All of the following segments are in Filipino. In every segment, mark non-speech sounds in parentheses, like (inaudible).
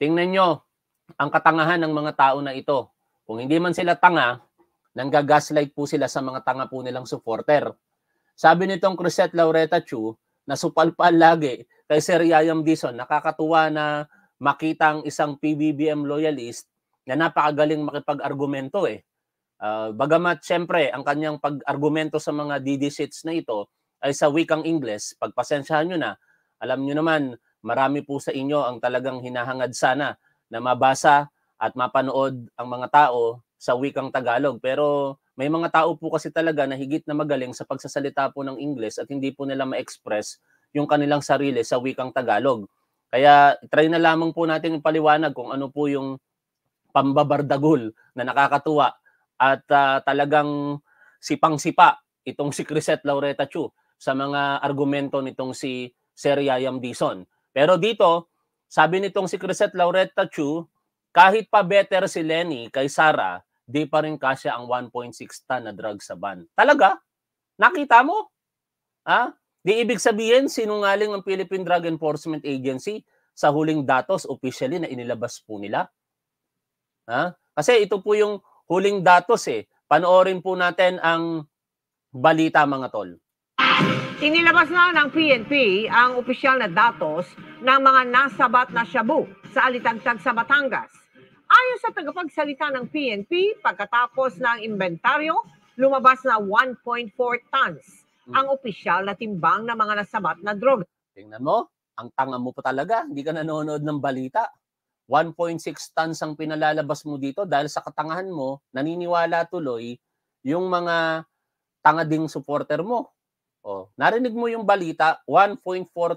Tingnan nyo ang katangahan ng mga tao na ito. Kung hindi man sila tanga, nanggagaslight po sila sa mga tanga po nilang supporter. Sabi nitong Cruzette Laureta Chu, na supalpal lagi kay Sir Yayam Dison, nakakatuwa na makita ang isang PBBM loyalist na napakagaling makipag-argumento eh. Uh, bagamat siyempre ang kanyang pag-argumento sa mga DD seats na ito ay sa wikang Ingles, pagpasensyahan nyo na. Alam nyo naman, Marami po sa inyo ang talagang hinahangad sana na mabasa at mapanood ang mga tao sa wikang Tagalog. Pero may mga tao po kasi talaga na higit na magaling sa pagsasalita po ng Ingles at hindi po nila ma-express yung kanilang sarili sa wikang Tagalog. Kaya try na lamang po natin paliwanag kung ano po yung pambabardagol na nakakatuwa at uh, talagang sipang-sipa itong si Crisette Laureta Chu sa mga argumento nitong si Sir Yayam Dison. Pero dito, sabi nitong si Crisette Lauretta Chu, kahit pa better si Lenny kay Sara, di pa rin kasya ang 1.6 ton na drug sa ban. Talaga? Nakita mo? Ha? Di ibig sabihin, sinungaling ang Philippine Drug Enforcement Agency sa huling datos officially na inilabas po nila. Ha? Kasi ito po yung huling datos eh. Panoorin po natin ang balita mga tol. Inilabas na ng PNP ang opisyal na datos ng mga nasabat na shabu sa alitagtag sa Batangas. Ayon sa tagapagsalita ng PNP, pagkatapos ng inventaryo, lumabas na 1.4 tons ang opisyal na timbang ng mga nasabat na droga. Tingnan mo, ang tanga mo pa talaga, hindi ka nanonood ng balita. 1.6 tons ang pinalalabas mo dito dahil sa katangahan mo, naniniwala tuloy yung mga tanga ding supporter mo Oh, narinig mo yung balita, 1.4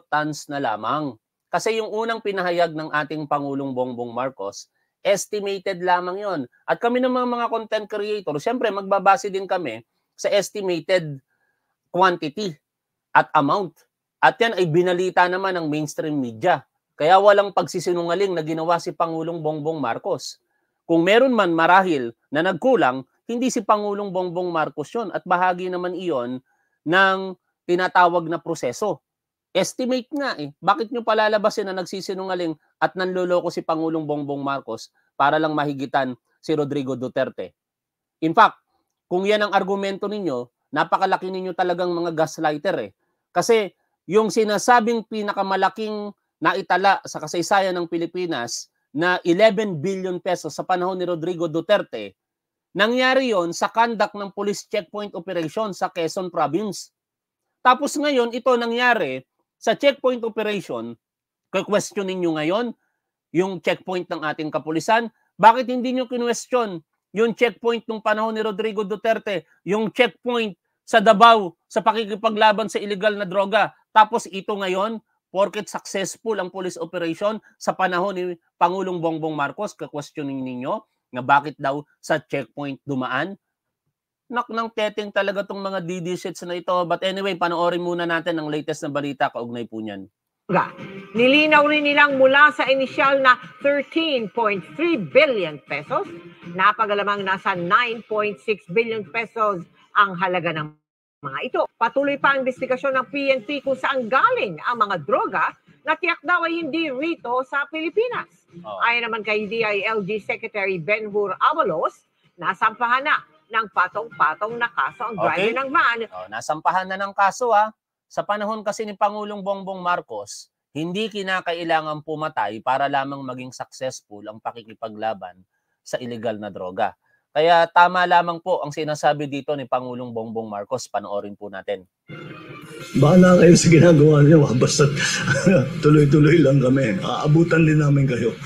tons na lamang. Kasi yung unang pinahayag ng ating Pangulong Bongbong Marcos, estimated lamang yon. At kami ng mga, mga content creator, siyempre magbabase din kami sa estimated quantity at amount. At yan ay binalita naman ng mainstream media. Kaya walang pagsisinungaling na ginawa si Pangulong Bongbong Marcos. Kung meron man marahil na nagkulang, hindi si Pangulong Bongbong Marcos yon at bahagi naman iyon ng tinatawag na proseso. Estimate nga eh. Bakit nyo palalabasin na nagsisinungaling at nanloloko si Pangulong Bongbong Marcos para lang mahigitan si Rodrigo Duterte? In fact, kung yan ang argumento ninyo, napakalaki ninyo talagang mga gaslighter eh. Kasi yung sinasabing pinakamalaking naitala sa kasaysayan ng Pilipinas na 11 billion pesos sa panahon ni Rodrigo Duterte, Nangyari yon sa conduct ng police checkpoint operation sa Quezon Province. Tapos ngayon, ito nangyari sa checkpoint operation, questionin nyo ngayon yung checkpoint ng ating kapulisan. Bakit hindi nyo kinwestiyon yung checkpoint nung panahon ni Rodrigo Duterte, yung checkpoint sa Davao sa pakikipaglaban sa ilegal na droga. Tapos ito ngayon, porket successful ang police operation sa panahon ni Pangulong Bongbong Marcos, kakwestiyonin ninyo nga bakit daw sa checkpoint dumaan. Nak nang teteng talaga tong mga DD shits na ito. But anyway, panoorin muna natin ang latest na balita kaugnay po niyan. Nilinaw rin nilang mula sa inisyal na 13.3 billion pesos, napagalamang nasa 9.6 billion pesos ang halaga ng mga ito. Patuloy pa ang investigasyon ng PNP kung saan galing ang mga droga na tiyak daw ay hindi rito sa Pilipinas. Oh. Ayon naman kay DILG Secretary Benhur Avalos, nasampahan na ng patong-patong na kaso ang driver okay. ng van. Oh, nasampahan na ng kaso ah. Sa panahon kasi ni Pangulong Bongbong Marcos, hindi kinakailangan pumatay para lamang maging successful ang pakikipaglaban sa illegal na droga. Kaya tama lamang po ang sinasabi dito ni Pangulong Bongbong Marcos. Panoorin po natin. Bahala kayo sa ginagawa niyo. (laughs) Basta tuloy-tuloy lang kami. Aabutan din namin kayo.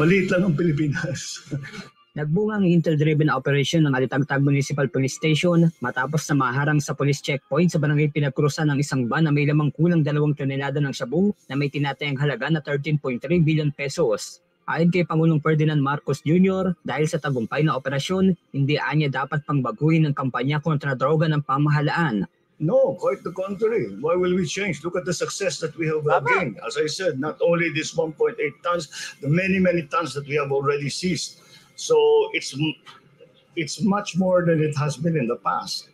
Maliit lang ang Pilipinas. (laughs) Nagbunga ang intel-driven operation ng Alitagtag Municipal Police Station matapos na maharang sa police checkpoint sa barangay Pinagkrusan ng isang van na may lamang kulang dalawang tonelada ng shabu na may tinatayang halaga na 13.3 billion pesos. Ayon kay Pangulong Ferdinand Marcos Jr., dahil sa tagumpay na operasyon, hindi anya dapat pangbaguhin ang kampanya kontra droga ng pamahalaan. No, quite the contrary. Why will we change? Look at the success that we have Tama. gained. As I said, not only this 1.8 tons, the many, many tons that we have already seized. So it's it's much more than it has been in the past.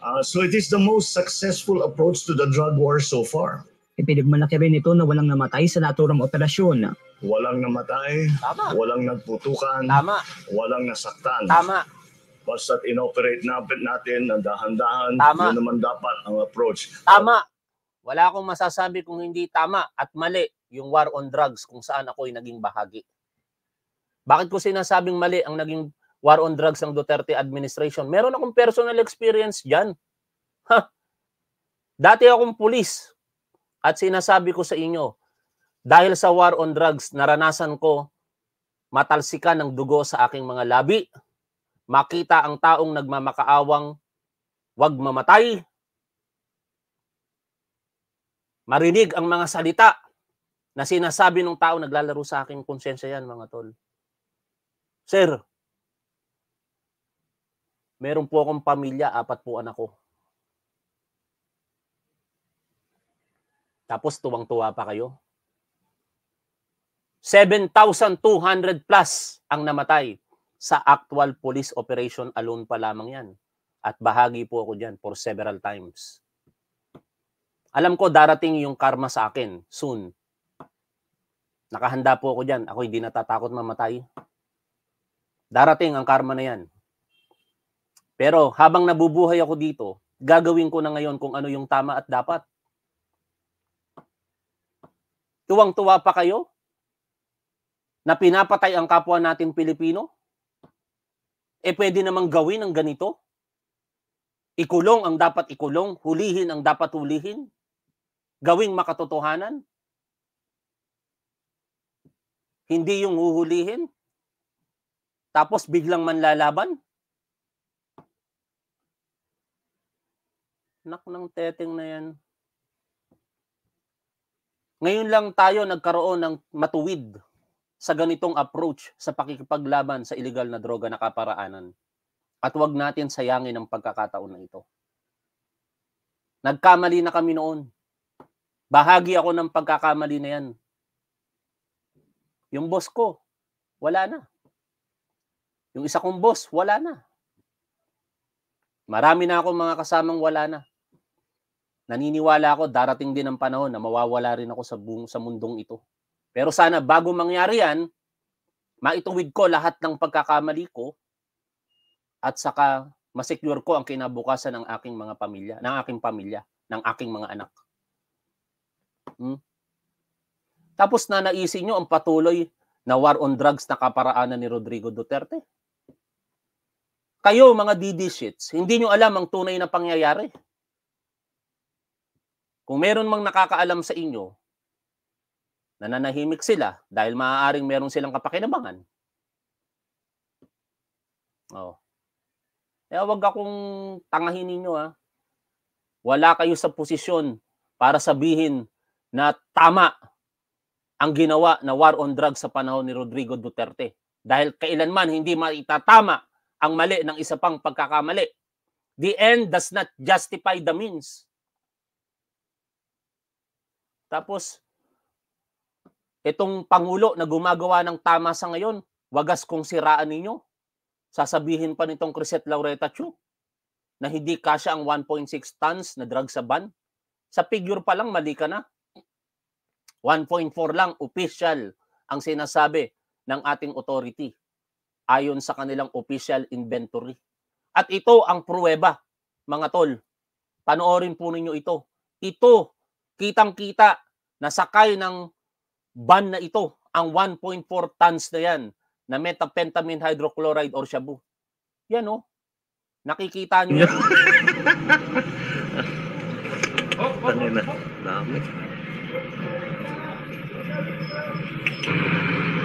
Uh, so it is the most successful approach to the drug war so far. Ipinagmalaki rin ito na walang namatay sa naturang operasyon. Walang namatay. Tama. Walang nagputukan. Tama. Walang nasaktan. Tama. Basta't inoperate natin natin ng dahan-dahan. Tama. Yun naman dapat ang approach. Tama. Wala akong masasabi kung hindi tama at mali yung war on drugs kung saan ako ay naging bahagi. Bakit ko sinasabing mali ang naging war on drugs ng Duterte administration? Meron akong personal experience dyan. Ha! Dati akong pulis at sinasabi ko sa inyo, dahil sa war on drugs, naranasan ko matalsikan ng dugo sa aking mga labi, makita ang taong nagmamakaawang wag mamatay, marinig ang mga salita na sinasabi ng tao naglalaro sa aking konsensya yan mga tol. Sir, meron po akong pamilya, apat po anak ko. Tapos tuwang-tuwa pa kayo. 7,200 plus ang namatay sa actual police operation alone pa lamang yan. At bahagi po ako dyan for several times. Alam ko darating yung karma sa akin soon. Nakahanda po ako dyan. Ako hindi natatakot mamatay. Darating ang karma na yan. Pero habang nabubuhay ako dito, gagawin ko na ngayon kung ano yung tama at dapat. Tuwang-tuwa pa kayo na pinapatay ang kapwa nating Pilipino? E pwede namang gawin ng ganito? Ikulong ang dapat ikulong, hulihin ang dapat hulihin, gawing makatotohanan? Hindi yung huhulihin, tapos biglang manlalaban? Nak ng teteng na yan. Ngayon lang tayo nagkaroon ng matuwid sa ganitong approach sa pakikipaglaban sa ilegal na droga na kaparaanan. At huwag natin sayangin ang pagkakataon na ito. Nagkamali na kami noon. Bahagi ako ng pagkakamali na yan. Yung boss ko, wala na. Yung isa kong boss, wala na. Marami na akong mga kasamang wala na. Naniniwala ako darating din ang panahon na mawawala rin ako sa buong sa mundong ito. Pero sana bago mangyari yan, maituwid ko lahat ng pagkakamali ko at saka masecure ko ang kinabukasan ng aking mga pamilya, ng aking pamilya, ng aking mga anak. Hmm? Tapos na naisin nyo ang patuloy na war on drugs na kaparaanan ni Rodrigo Duterte. Kayo mga DD sheets, hindi nyo alam ang tunay na pangyayari. Kung meron mang nakakaalam sa inyo, nananahimik sila dahil maaaring meron silang kapakinabangan. Oh. Kaya huwag akong tangahin ninyo ha. Ah. Wala kayo sa posisyon para sabihin na tama ang ginawa na war on drugs sa panahon ni Rodrigo Duterte. Dahil kailanman hindi maitatama ang mali ng isa pang pagkakamali. The end does not justify the means. Tapos, itong Pangulo na gumagawa ng tama sa ngayon, wagas kong siraan ninyo. Sasabihin pa nitong Crisette Laureta Chu na hindi kasya ang 1.6 tons na drug sa ban. Sa figure pa lang, mali ka na. 1.4 lang, official ang sinasabi ng ating authority ayon sa kanilang official inventory. At ito ang pruweba, mga tol. Panoorin po ninyo ito. Ito, kitang-kita, nasakay ng ban na ito ang 1.4 tons na yan na metaphentamine hydrochloride or shabu. Yan oh. Nakikita niyo. (laughs) oh, oh, oh, oh.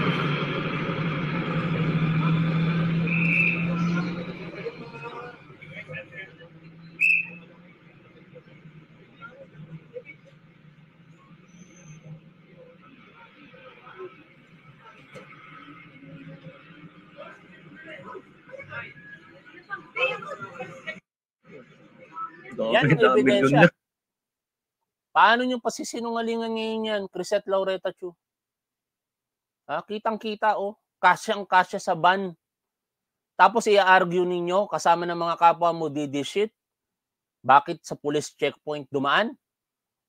Yan ang ebidensya. Paano niyo pasisinungalingan ngayon yan, Crisette Laureta Chu? Ha? Kitang-kita, oh. Kasyang-kasya sa ban. Tapos i-argue ninyo kasama ng mga kapwa mo, didi shit. Bakit sa police checkpoint dumaan?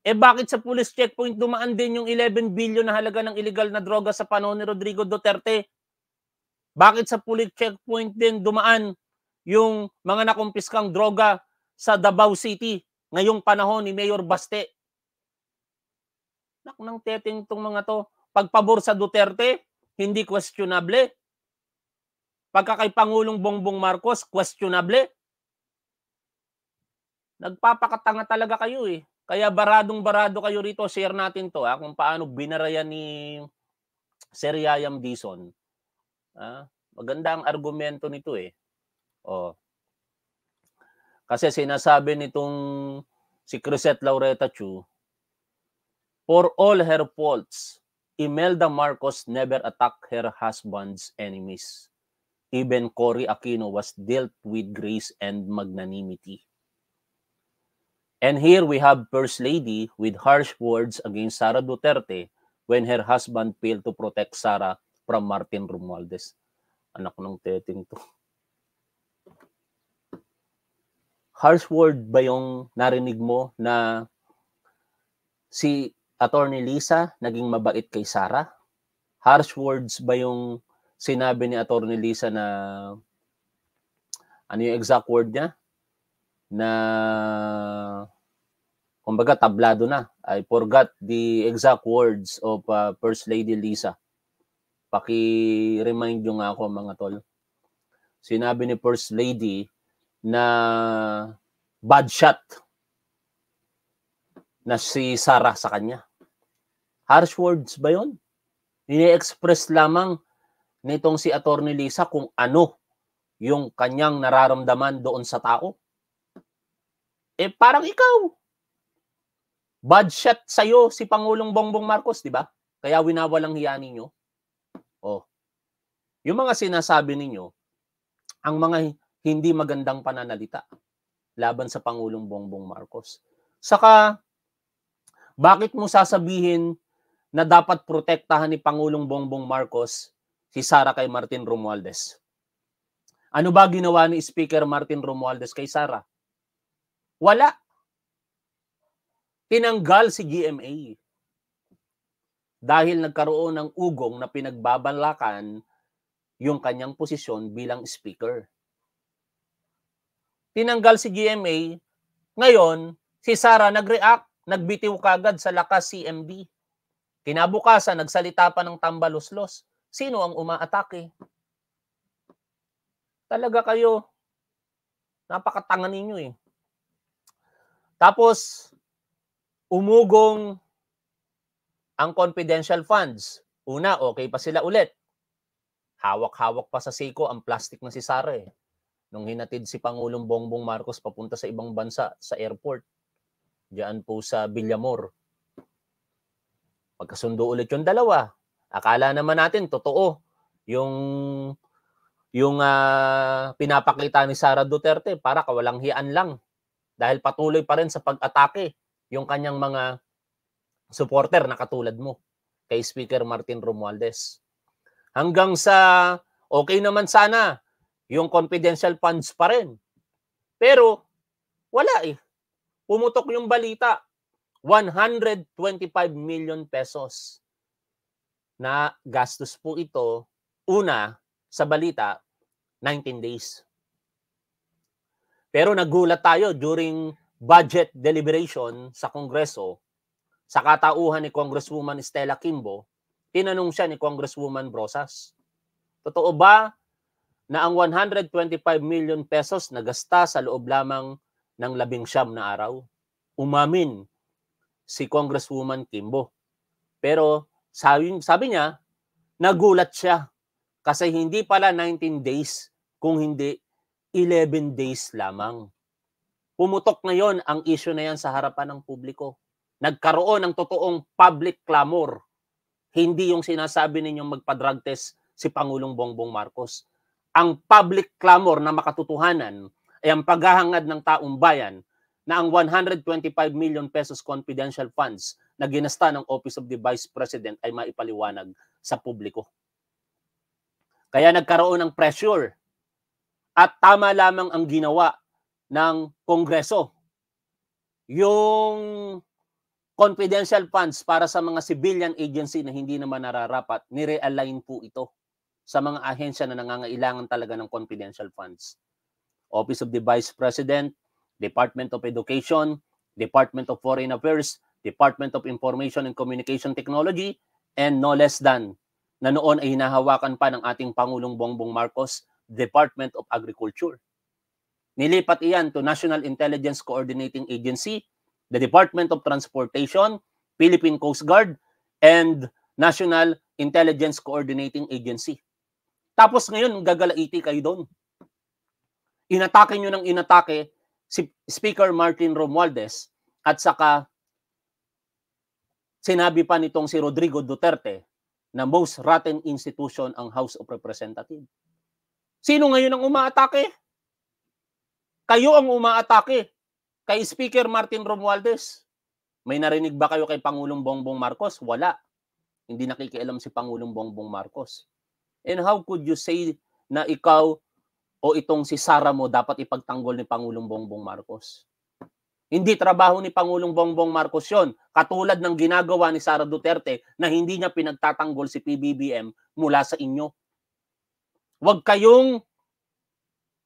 Eh bakit sa police checkpoint dumaan din yung 11 billion na halaga ng illegal na droga sa panahon ni Rodrigo Duterte? Bakit sa police checkpoint din dumaan yung mga nakumpiskang droga sa Davao City ngayong panahon ni Mayor Baste. Nak nang teteng tong mga to. Pagpabor sa Duterte, hindi questionable. Pagka kay Pangulong Bongbong Marcos, questionable. Nagpapakatanga talaga kayo eh. Kaya baradong-barado kayo rito. Share natin to ha, ah, kung paano binarayan ni Sir Yayam Dison. Ah, Maganda ang argumento nito eh. Oh. Kasi sinasabi nitong si Crisette Laureta Chu, For all her faults, Imelda Marcos never attacked her husband's enemies. Even Cory Aquino was dealt with grace and magnanimity. And here we have First Lady with harsh words against Sara Duterte when her husband failed to protect Sara from Martin Romualdez. Anak ng teting to. harsh word ba yung narinig mo na si Attorney Lisa naging mabait kay Sarah? Harsh words ba yung sinabi ni Attorney Lisa na ano yung exact word niya? Na kumbaga tablado na. I forgot the exact words of uh, First Lady Lisa. Paki-remind nyo nga ako mga tol. Sinabi ni First Lady na bad shot na si Sarah sa kanya. Harsh words ba yun? Ini-express lamang nitong si Attorney Lisa kung ano yung kanyang nararamdaman doon sa tao. Eh parang ikaw. Bad shot sa'yo si Pangulong Bongbong Marcos, di ba? Kaya winawalang hiya ninyo. Oh. Yung mga sinasabi ninyo, ang mga hindi magandang pananalita laban sa Pangulong Bongbong Marcos. Saka, bakit mo sasabihin na dapat protektahan ni Pangulong Bongbong Marcos si Sara kay Martin Romualdez? Ano ba ginawa ni Speaker Martin Romualdez kay Sara? Wala. Tinanggal si GMA dahil nagkaroon ng ugong na pinagbabanlakan yung kanyang posisyon bilang speaker tinanggal si GMA. Ngayon, si Sara nag-react, nagbitiw kagad sa lakas CMB. Kinabukasan, nagsalita pa ng tambaloslos. Sino ang umaatake? Talaga kayo, napakatanga ninyo eh. Tapos, umugong ang confidential funds. Una, okay pa sila ulit. Hawak-hawak pa sa siko ang plastic na si Sara eh nung hinatid si Pangulong Bongbong Marcos papunta sa ibang bansa, sa airport, diyan po sa Villamor. Pagkasundo ulit yung dalawa, akala naman natin totoo yung yung uh, pinapakita ni Sara Duterte para kawalang-hian lang dahil patuloy pa rin sa pag-atake yung kanyang mga supporter na katulad mo kay Speaker Martin Romualdez. Hanggang sa okay naman sana yung confidential funds pa rin. Pero, wala eh. Pumutok yung balita. 125 million pesos na gastos po ito. Una, sa balita, 19 days. Pero nagulat tayo during budget deliberation sa Kongreso, sa katauhan ni Congresswoman Stella Kimbo, tinanong siya ni Congresswoman Brosas, totoo ba na ang 125 million pesos na gasta sa loob lamang ng labing siyam na araw. Umamin si Congresswoman Kimbo. Pero sabi, sabi niya, nagulat siya kasi hindi pala 19 days kung hindi 11 days lamang. Pumutok na yon ang issue na yan sa harapan ng publiko. Nagkaroon ng totoong public clamor. Hindi yung sinasabi ninyong magpa-drug test si Pangulong Bongbong Marcos ang public clamor na makatotohanan ay ang paghahangad ng taong bayan na ang 125 million pesos confidential funds na ginasta ng Office of the Vice President ay maipaliwanag sa publiko. Kaya nagkaroon ng pressure at tama lamang ang ginawa ng Kongreso. Yung confidential funds para sa mga civilian agency na hindi naman nararapat, nirealign po ito sa mga ahensya na nangangailangan talaga ng confidential funds. Office of the Vice President, Department of Education, Department of Foreign Affairs, Department of Information and Communication Technology, and no less than, na noon ay hinahawakan pa ng ating Pangulong Bongbong Marcos, Department of Agriculture. Nilipat iyan to National Intelligence Coordinating Agency, the Department of Transportation, Philippine Coast Guard, and National Intelligence Coordinating Agency. Tapos ngayon, gagalaiti kayo doon. Inatake nyo ng inatake si Speaker Martin Romualdez at saka sinabi pa nitong si Rodrigo Duterte na most rotten institution ang House of Representatives. Sino ngayon ang umaatake? Kayo ang umaatake kay Speaker Martin Romualdez. May narinig ba kayo kay Pangulong Bongbong Marcos? Wala. Hindi nakikialam si Pangulong Bongbong Marcos. And how could you say na ikaw o itong si Sara mo dapat ipagtanggol ni Pangulong Bongbong Marcos? Hindi trabaho ni Pangulong Bongbong Marcos yon. Katulad ng ginagawa ni Sara Duterte na hindi niya pinagtatanggol si PBBM mula sa inyo. Huwag kayong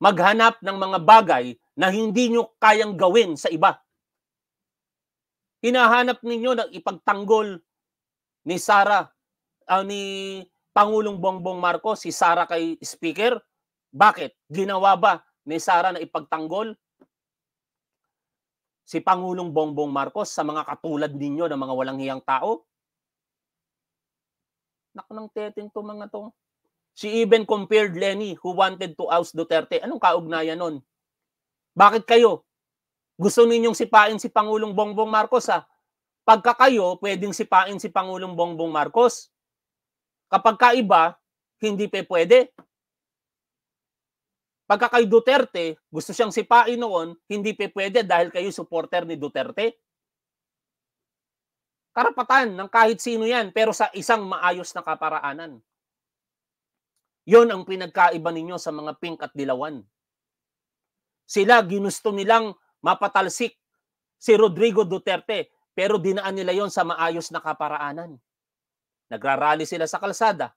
maghanap ng mga bagay na hindi nyo kayang gawin sa iba. Hinahanap ninyo na ipagtanggol ni Sara, uh, ni Pangulong Bongbong Marcos, si Sara kay Speaker? Bakit? Ginawa ba ni Sara na ipagtanggol si Pangulong Bongbong Marcos sa mga katulad ninyo ng mga walang hiyang tao? Naku ng teteng to mga to. Si even compared Lenny who wanted to oust Duterte. Anong kaugnayan nun? Bakit kayo? Gusto ninyong sipain si Pangulong Bongbong Marcos ha? Ah. Pagka kayo, pwedeng sipain si Pangulong Bongbong Marcos. Kapag kaiba, hindi pa pwede. Pagka kay Duterte, gusto siyang sipain noon, hindi pa pwede dahil kayo supporter ni Duterte. Karapatan ng kahit sino yan, pero sa isang maayos na kaparaanan. Yon ang pinagkaiba ninyo sa mga pink at dilawan. Sila, ginusto nilang mapatalsik si Rodrigo Duterte, pero dinaan nila yon sa maayos na kaparaanan. Nagrarally sila sa kalsada.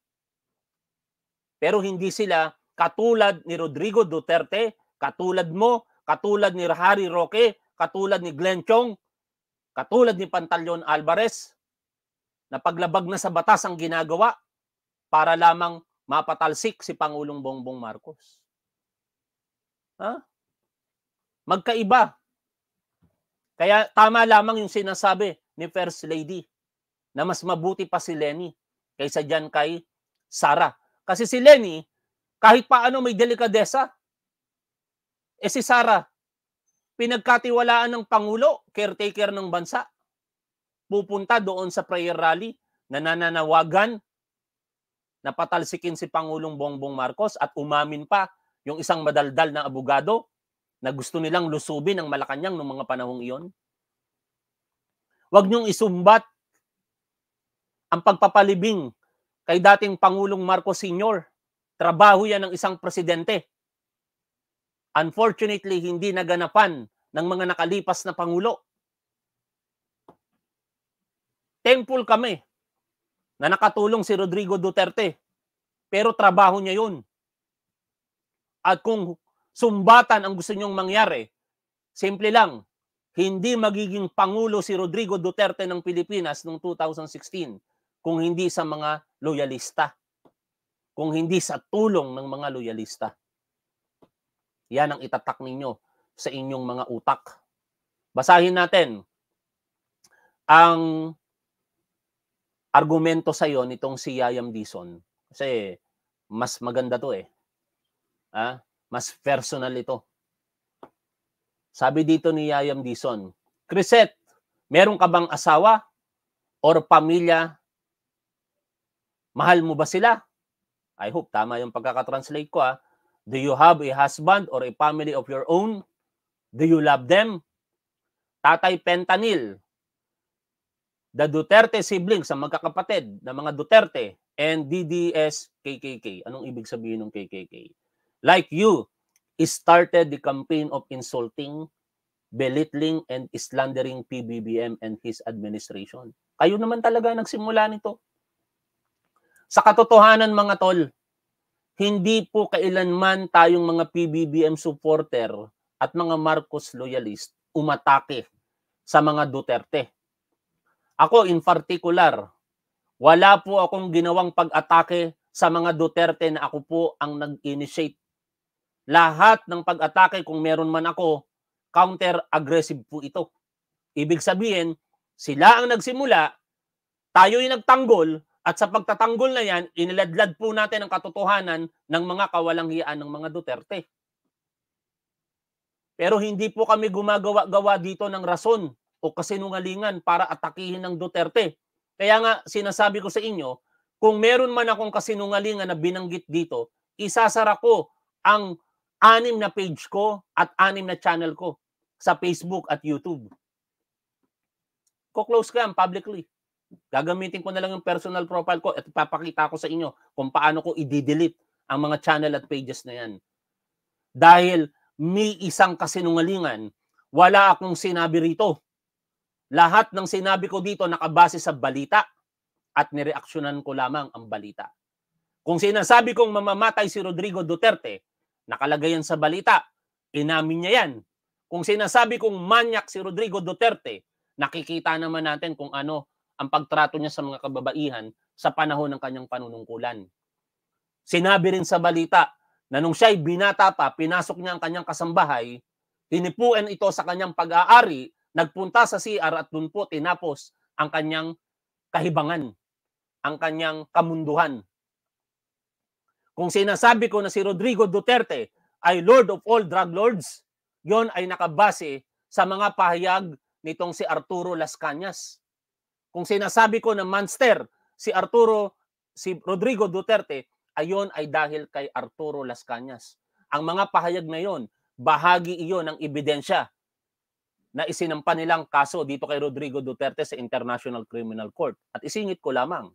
Pero hindi sila katulad ni Rodrigo Duterte, katulad mo, katulad ni Harry Roque, katulad ni Glenn Chong, katulad ni Pantalyon Alvarez, na paglabag na sa batas ang ginagawa para lamang mapatalsik si Pangulong Bongbong Marcos. Ha? Magkaiba. Kaya tama lamang yung sinasabi ni First Lady na mas mabuti pa si Lenny kaysa dyan kay Sara. Kasi si Lenny, kahit paano may delikadesa, eh si Sara, pinagkatiwalaan ng Pangulo, caretaker ng bansa, pupunta doon sa prayer rally na nananawagan na patalsikin si Pangulong Bongbong Marcos at umamin pa yung isang madaldal na abogado na gusto nilang lusubin ang Malacanang noong mga panahong iyon. Huwag niyong isumbat ang pagpapalibing kay dating Pangulong Marcos Sr. Trabaho yan ng isang presidente. Unfortunately, hindi naganapan ng mga nakalipas na Pangulo. Temple kami na nakatulong si Rodrigo Duterte. Pero trabaho niya yun. At kung sumbatan ang gusto niyong mangyari, simple lang, hindi magiging Pangulo si Rodrigo Duterte ng Pilipinas noong 2016 kung hindi sa mga loyalista, kung hindi sa tulong ng mga loyalista. Yan ang itatak ninyo sa inyong mga utak. Basahin natin ang argumento sa iyo nitong si Yayam Dison. Kasi mas maganda to eh. Ah, mas personal ito. Sabi dito ni Yayam Dison, Chrisette, meron ka bang asawa or pamilya Mahal mo ba sila? I hope tama yung pagkakatranslate ko. Ah. Do you have a husband or a family of your own? Do you love them? Tatay Pentanil, the Duterte siblings, ang magkakapatid ng mga Duterte, and DDS KKK. Anong ibig sabihin ng KKK? Like you, started the campaign of insulting, belittling, and slandering PBBM and his administration. Kayo naman talaga nagsimula nito. Sa katotohanan mga tol, hindi po kailanman tayong mga PBBM supporter at mga Marcos loyalist umatake sa mga Duterte. Ako in particular, wala po akong ginawang pag-atake sa mga Duterte na ako po ang nag-initiate. Lahat ng pag-atake kung meron man ako, counter-aggressive po ito. Ibig sabihin, sila ang nagsimula, tayo yung nagtanggol, at sa pagtatanggol na yan, iniladlad po natin ang katotohanan ng mga kawalang hiyaan ng mga Duterte. Pero hindi po kami gumagawa-gawa dito ng rason o kasinungalingan para atakihin ng Duterte. Kaya nga sinasabi ko sa inyo, kung meron man akong kasinungalingan na binanggit dito, isasara ko ang anim na page ko at anim na channel ko sa Facebook at YouTube. Ko-close ka publicly. Gagamitin ko na lang yung personal profile ko at papakita ko sa inyo kung paano ko i-delete ang mga channel at pages na yan. Dahil may isang kasinungalingan, wala akong sinabi rito. Lahat ng sinabi ko dito nakabase sa balita at nireaksyonan ko lamang ang balita. Kung sinasabi kong mamamatay si Rodrigo Duterte, nakalagay yan sa balita, inamin niya yan. Kung sinasabi kong manyak si Rodrigo Duterte, nakikita naman natin kung ano ang pagtrato niya sa mga kababaihan sa panahon ng kanyang panunungkulan. Sinabi rin sa balita na nung siya'y binata pa, pinasok niya ang kanyang kasambahay, hinipuan ito sa kanyang pag-aari, nagpunta sa CR at dun po tinapos ang kanyang kahibangan, ang kanyang kamunduhan. Kung sinasabi ko na si Rodrigo Duterte ay Lord of all drug lords, yon ay nakabase sa mga pahayag nitong si Arturo Las Cañas. Kung sinasabi ko na monster si Arturo, si Rodrigo Duterte, ayon ay dahil kay Arturo Las Cañas. Ang mga pahayag na yon, bahagi iyon ng ebidensya na isinampa nilang kaso dito kay Rodrigo Duterte sa International Criminal Court. At isingit ko lamang,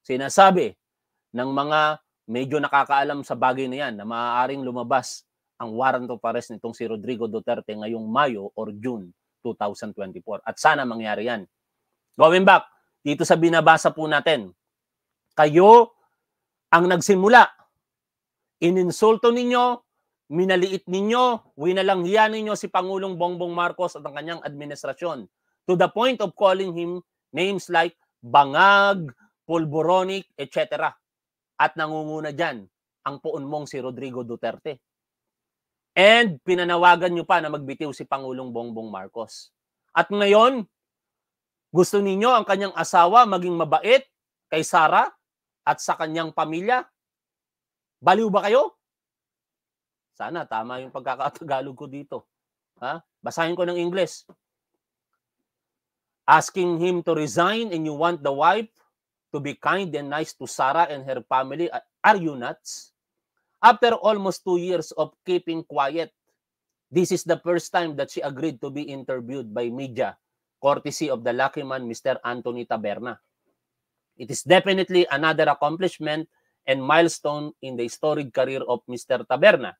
sinasabi ng mga medyo nakakaalam sa bagay na yan na maaaring lumabas ang warrant of arrest nitong si Rodrigo Duterte ngayong Mayo or June 2024. At sana mangyari yan. Going back, dito sa binabasa po natin, kayo ang nagsimula. Ininsulto ninyo, minaliit ninyo, winalanghiya ninyo si Pangulong Bongbong Marcos at ang kanyang administrasyon to the point of calling him names like bangag, pulboronic, etc. At nangunguna dyan ang puon mong si Rodrigo Duterte. And pinanawagan nyo pa na magbitiw si Pangulong Bongbong Marcos. At ngayon, gusto ninyo ang kanyang asawa maging mabait kay Sara at sa kanyang pamilya? Baliw ba kayo? Sana tama yung pagkakatagalog ko dito. Ha? Basahin ko ng Ingles. Asking him to resign and you want the wife to be kind and nice to Sarah and her family, are you nuts? After almost two years of keeping quiet, this is the first time that she agreed to be interviewed by media courtesy of the lucky man, Mr. Anthony Taberna. It is definitely another accomplishment and milestone in the storied career of Mr. Taberna.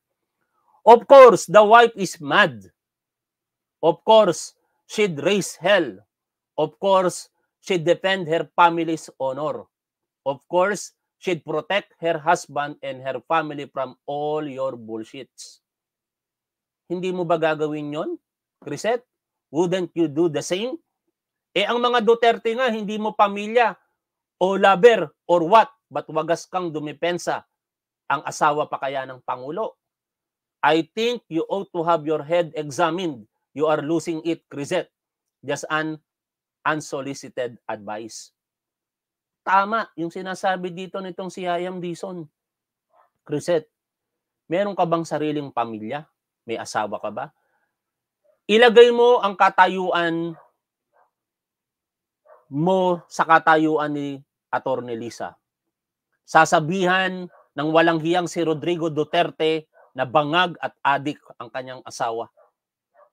Of course, the wife is mad. Of course, she'd raise hell. Of course, she'd defend her family's honor. Of course, she'd protect her husband and her family from all your bullshits. Hindi mo ba gagawin yon, Chrisette? Wouldn't you do the same? Eh ang mga Duterte nga, hindi mo pamilya o lover or what, but wagas kang dumipensa. Ang asawa pa kaya ng Pangulo? I think you ought to have your head examined. You are losing it, Crisette. Just an unsolicited advice. Tama yung sinasabi dito nitong si Hayam Dison. Crisette, meron ka bang sariling pamilya? May asawa ka ba? ilagay mo ang katayuan mo sa katayuan ni Atty. Lisa. Sasabihan ng walang hiyang si Rodrigo Duterte na bangag at adik ang kanyang asawa.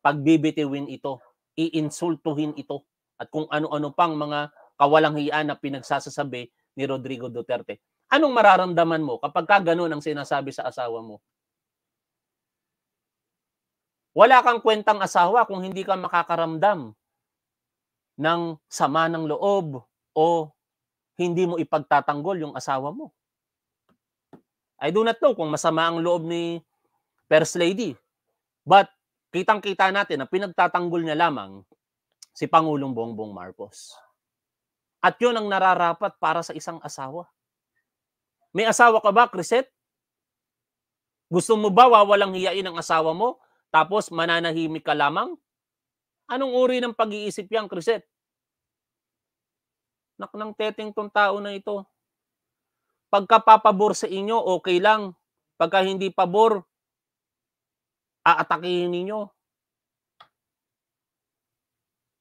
Pagbibitiwin ito, iinsultuhin ito, at kung ano-ano pang mga kawalang hiyaan na pinagsasasabi ni Rodrigo Duterte. Anong mararamdaman mo kapag ka ganun ang sinasabi sa asawa mo? Wala kang kwentang asawa kung hindi ka makakaramdam ng sama ng loob o hindi mo ipagtatanggol yung asawa mo. I do not know kung masama ang loob ni First Lady. But kitang-kita natin na pinagtatanggol niya lamang si Pangulong Bongbong Marcos. At yun ang nararapat para sa isang asawa. May asawa ka ba, Chrisette? Gusto mo ba wawalang hiyain ang asawa mo? Tapos mananahimik ka lamang? Anong uri ng pag-iisip yan, Chrisette? Naknang teteng tong tao na ito. Pagka papabor sa inyo, okay lang. Pagka hindi pabor, aatakihin ninyo.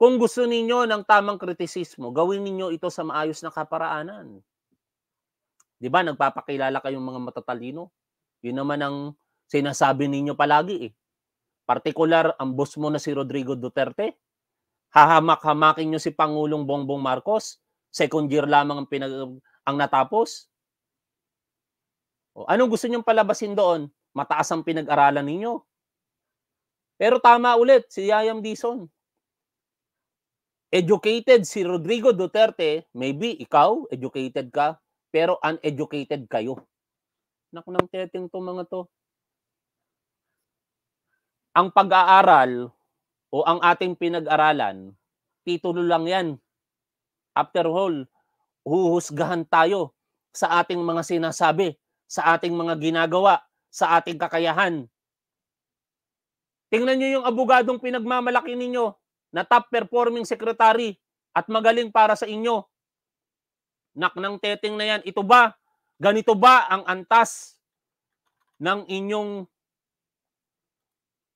Kung gusto ninyo ng tamang kritisismo, gawin ninyo ito sa maayos na kaparaanan. 'Di ba nagpapakilala kayong mga matatalino? 'Yun naman ang sinasabi ninyo palagi eh. Partikular ang boss mo na si Rodrigo Duterte. Hahamak-hamakin nyo si Pangulong Bongbong Marcos. Second year lamang ang, pinag ang natapos. O, anong gusto nyong palabasin doon? Mataas ang pinag-aralan ninyo. Pero tama ulit, si Yayam Dison. Educated si Rodrigo Duterte, maybe ikaw, educated ka, pero uneducated kayo. Naku nang teteng to mga to ang pag-aaral o ang ating pinag-aralan, titulo lang yan. After all, huhusgahan tayo sa ating mga sinasabi, sa ating mga ginagawa, sa ating kakayahan. Tingnan nyo yung abogadong pinagmamalaki ninyo na top performing secretary at magaling para sa inyo. Nak ng teting na yan, ito ba? Ganito ba ang antas ng inyong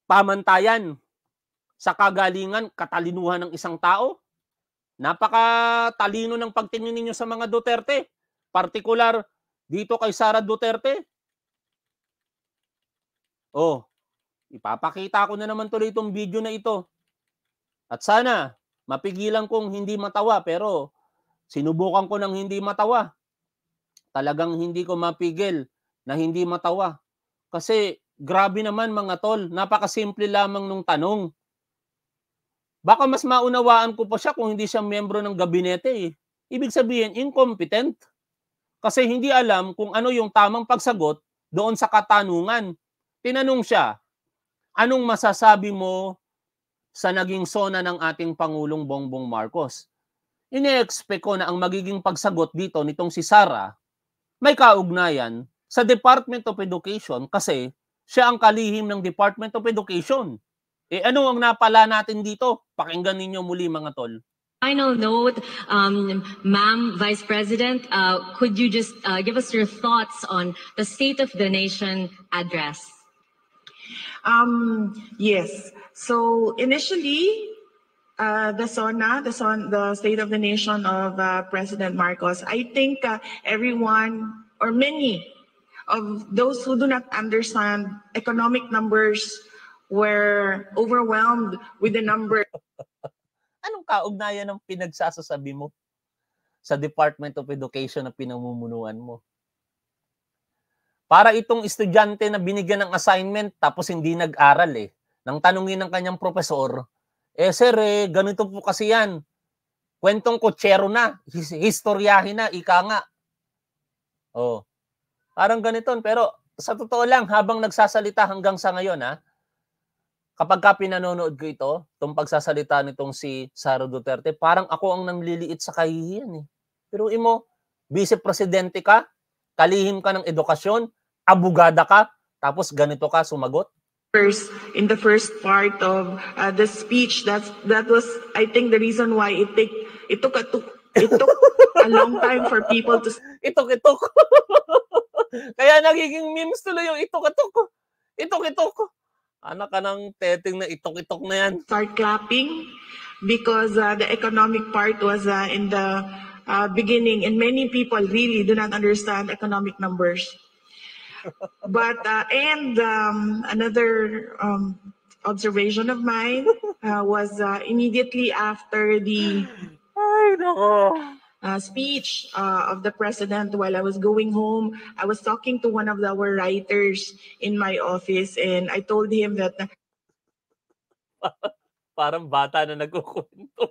pamantayan sa kagalingan, katalinuhan ng isang tao. Napakatalino ng pagtingin ninyo sa mga Duterte. Partikular dito kay Sara Duterte. Oh, ipapakita ko na naman tuloy itong video na ito. At sana mapigilan kong hindi matawa pero sinubukan ko ng hindi matawa. Talagang hindi ko mapigil na hindi matawa. Kasi Grabe naman mga tol, napakasimple lamang nung tanong. Baka mas maunawaan ko pa siya kung hindi siya miyembro ng gabinete eh. Ibig sabihin, incompetent. Kasi hindi alam kung ano yung tamang pagsagot doon sa katanungan. Tinanong siya, anong masasabi mo sa naging sona ng ating Pangulong Bongbong Marcos? Ine-expect ko na ang magiging pagsagot dito nitong si Sara may kaugnayan sa Department of Education kasi siya ang kalihim ng Department of Education. Eh ano ang napala natin dito? Pakinggan ninyo muli mga tol. Final note, um, Ma'am Vice President, uh, could you just uh, give us your thoughts on the State of the Nation address? Um, yes. So initially, uh, the SONA, the, SON, the State of the Nation of uh, President Marcos, I think uh, everyone or many of those who do not understand economic numbers were overwhelmed with the number. (laughs) Anong kaugnayan ng pinagsasasabi mo sa Department of Education na pinamumunuan mo? Para itong estudyante na binigyan ng assignment tapos hindi nag-aral eh. Nang tanungin ng kanyang profesor, eh sir eh, ganito po kasi yan. Kwentong kutsero na, his- historiahin na, ika nga. Oh, Parang ganito. Pero sa totoo lang, habang nagsasalita hanggang sa ngayon, ha, kapag ka pinanonood ko ito, itong pagsasalita nitong si Sara Duterte, parang ako ang nangliliit sa kahihiyan eh. Pero imo, vice-presidente ka, kalihim ka ng edukasyon, abugada ka, tapos ganito ka sumagot? First, in the first part of uh, the speech, that's, that was, I think, the reason why it, take, it took a, it took a long time for people to... (laughs) Itok-itok! (laughs) Kaya nagiging memes tuloy yung itok-itok ko. Itok-itok ko. Anak ka ng teting na itok-itok na yan. Start clapping because uh, the economic part was uh, in the uh, beginning and many people really do not understand economic numbers. But, uh, and um, another um, observation of mine uh, was uh, immediately after the... Ay, nako uh, speech uh, of the president while I was going home, I was talking to one of our writers in my office and I told him that... (laughs) Parang bata na nagkukwento.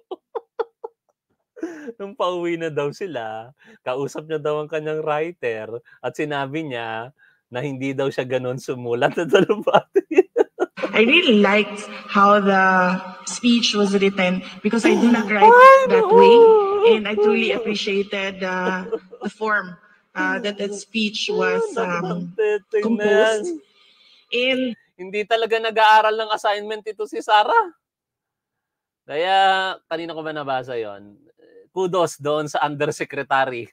(laughs) Nung pauwi na daw sila, kausap niya daw ang kanyang writer at sinabi niya na hindi daw siya ganun sumulat na dalubati. (laughs) I really liked how the speech was written because I do not (gasps) write that way and I truly appreciated uh, the form uh, that that speech was um, composed. And hindi talaga nag-aaral ng assignment ito si Sara. Kaya kanina ko ba nabasa 'yon? Kudos doon sa undersecretary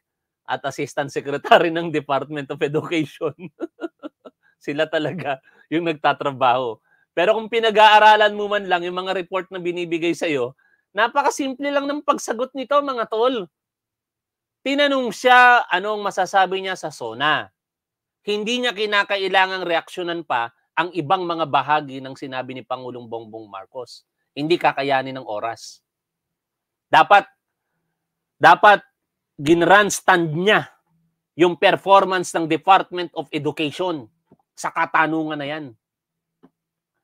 at assistant secretary ng Department of Education. (laughs) Sila talaga yung nagtatrabaho. Pero kung pinag-aaralan mo man lang yung mga report na binibigay sa'yo, Napakasimple lang ng pagsagot nito mga tol. Tinanong siya anong masasabi niya sa SONA. Hindi niya kinakailangang reaksyonan pa ang ibang mga bahagi ng sinabi ni Pangulong Bongbong Marcos. Hindi kakayanin ng oras. Dapat dapat ginrandstand niya yung performance ng Department of Education sa katanungan na yan.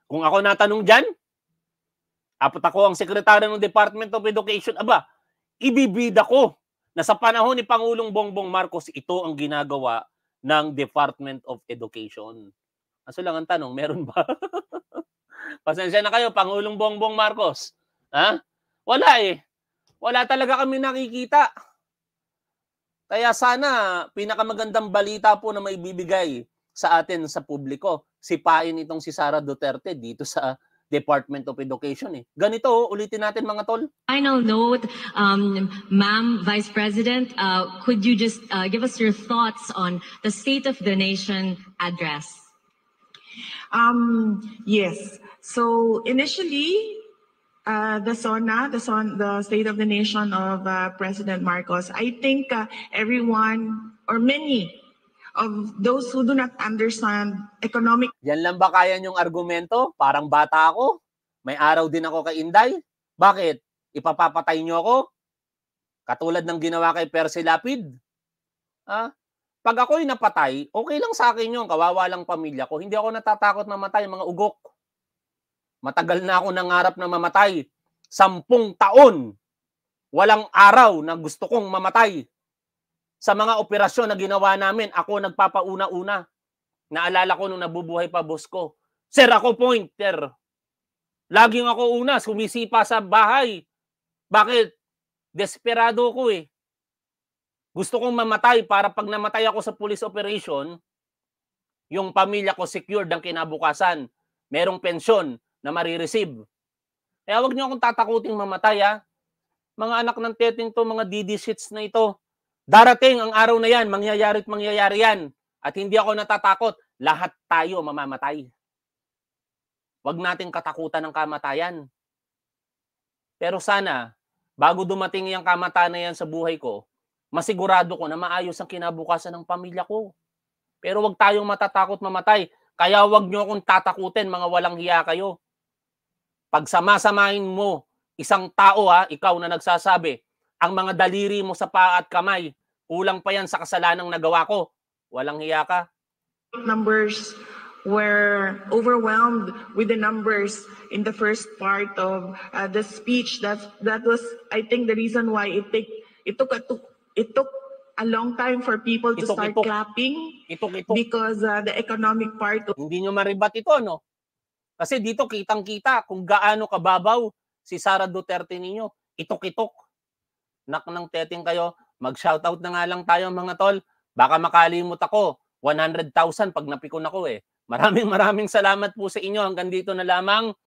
Kung ako natanong dyan, Apat ako ang sekretaryo ng Department of Education. Aba, ibibida ko na sa panahon ni Pangulong Bongbong Marcos, ito ang ginagawa ng Department of Education. Kaso lang ang tanong, meron ba? (laughs) Pasensya na kayo, Pangulong Bongbong Marcos. Ha? Wala eh. Wala talaga kami nakikita. Kaya sana, pinakamagandang balita po na maibibigay sa atin sa publiko, sipain itong si Sara Duterte dito sa Department of Education eh. Ganito, oh, ulitin natin mga tol. Final note, um, Ma'am Vice President, uh, could you just uh, give us your thoughts on the State of the Nation address? Um, yes. So initially, uh, the SONA, the, SON, the State of the Nation of uh, President Marcos, I think uh, everyone or many of those who do not understand economic. Yan lang ba kaya niyong argumento? Parang bata ako. May araw din ako kay Inday. Bakit? Ipapapatay niyo ako? Katulad ng ginawa kay Percy Lapid? Ah, pag ako'y napatay, okay lang sa akin yun. Kawawa lang pamilya ko. Hindi ako natatakot mamatay, mga ugok. Matagal na ako nangarap na mamatay. Sampung taon. Walang araw na gusto kong mamatay sa mga operasyon na ginawa namin, ako nagpapauna-una. Naalala ko nung nabubuhay pa boss ko. Sir, ako pointer. Laging ako una, sumisipa sa bahay. Bakit? Desperado ko eh. Gusto kong mamatay para pag namatay ako sa police operation, yung pamilya ko secured ang kinabukasan. Merong pensyon na marireceive. Kaya wag niyo akong tatakuting mamatay ha. Ah. Mga anak ng teteng to, mga DD sheets na ito. Darating ang araw na yan, mangyayari at mangyayari yan. At hindi ako natatakot, lahat tayo mamamatay. Huwag nating katakutan ng kamatayan. Pero sana, bago dumating yung kamatayan na yan sa buhay ko, masigurado ko na maayos ang kinabukasan ng pamilya ko. Pero huwag tayong matatakot mamatay. Kaya huwag nyo akong tatakutin, mga walang hiya kayo. Pag samasamahin mo isang tao ha, ikaw na nagsasabi, ang mga daliri mo sa paa at kamay. Ulang pa yan sa kasalanang nagawa ko. Walang hiya ka. Numbers were overwhelmed with the numbers in the first part of uh, the speech. That's, that was, I think, the reason why it, take, it, took, a, it took a long time for people to itok, start itok. clapping itok, itok. because uh, the economic part... Of... Hindi nyo maribat ito, no? Kasi dito kitang-kita kung gaano kababaw si Sara Duterte ninyo. Itok-itok nak ng teting kayo, mag-shoutout na nga lang tayo mga tol. Baka makalimot ako, 100,000 pag napikon ako eh. Maraming (laughs) maraming salamat po sa inyo. Hanggang dito na lamang.